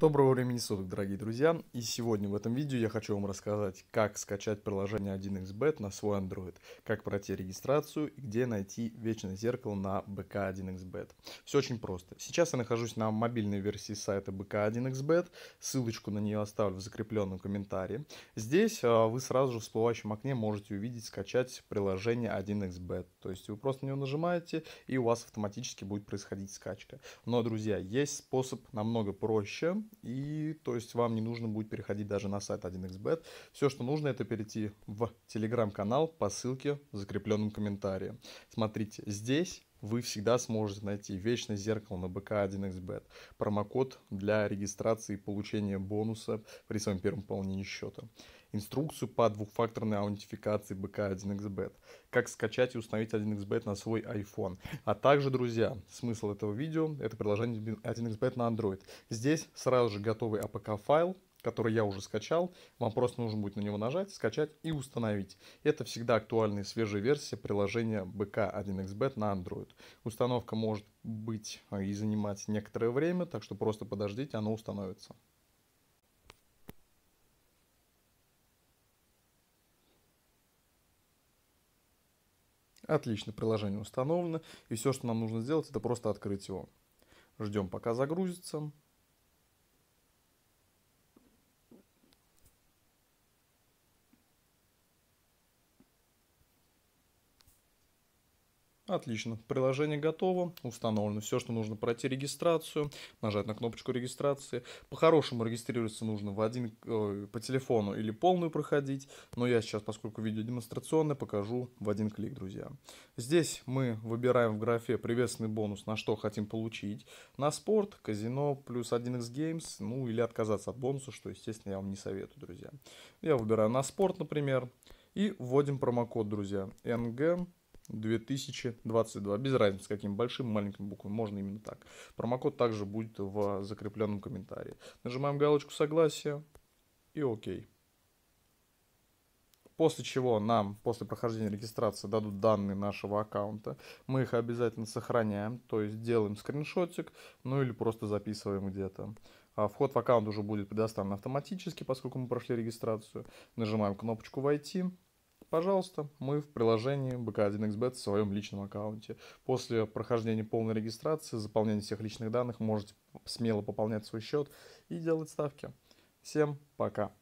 Доброго времени суток, дорогие друзья! И сегодня в этом видео я хочу вам рассказать, как скачать приложение 1xbet на свой Android, как пройти регистрацию и где найти вечное зеркало на БК 1xbet. Все очень просто. Сейчас я нахожусь на мобильной версии сайта БК 1xbet, ссылочку на нее оставлю в закрепленном комментарии. Здесь а, вы сразу же в всплывающем окне можете увидеть скачать приложение 1xbet, то есть вы просто на него нажимаете и у вас автоматически будет происходить скачка. Но, друзья, есть способ намного проще и то есть вам не нужно будет переходить даже на сайт 1xbet. Все, что нужно, это перейти в телеграм-канал по ссылке в закрепленном комментарии. Смотрите здесь вы всегда сможете найти вечное зеркало на bk1xbet, промокод для регистрации и получения бонуса при своем первом пополнении счета, инструкцию по двухфакторной аутентификации bk1xbet, как скачать и установить 1xbet на свой iPhone. А также, друзья, смысл этого видео – это приложение 1xbet на Android. Здесь сразу же готовый APK-файл, который я уже скачал. Вам просто нужно будет на него нажать, скачать и установить. Это всегда актуальная свежая версия приложения BK1xBet на Android. Установка может быть а, и занимать некоторое время, так что просто подождите, оно установится. Отлично, приложение установлено, и все, что нам нужно сделать, это просто открыть его. Ждем, пока загрузится. Отлично, приложение готово, установлено все, что нужно пройти регистрацию, нажать на кнопочку регистрации. По-хорошему регистрироваться нужно в один, э, по телефону или полную проходить, но я сейчас, поскольку видео демонстрационное, покажу в один клик, друзья. Здесь мы выбираем в графе приветственный бонус, на что хотим получить, на спорт, казино, плюс 1x Games, ну или отказаться от бонуса, что, естественно, я вам не советую, друзья. Я выбираю на спорт, например, и вводим промокод, друзья, NG 2022. Без разницы, каким большим, маленьким буквами. Можно именно так. Промокод также будет в закрепленном комментарии. Нажимаем галочку согласия и окей После чего нам, после прохождения регистрации, дадут данные нашего аккаунта. Мы их обязательно сохраняем, то есть делаем скриншотик, ну или просто записываем где-то. А вход в аккаунт уже будет предоставлен автоматически, поскольку мы прошли регистрацию. Нажимаем кнопочку «Войти» пожалуйста, мы в приложении BK1xBet в своем личном аккаунте. После прохождения полной регистрации, заполнения всех личных данных, можете смело пополнять свой счет и делать ставки. Всем пока!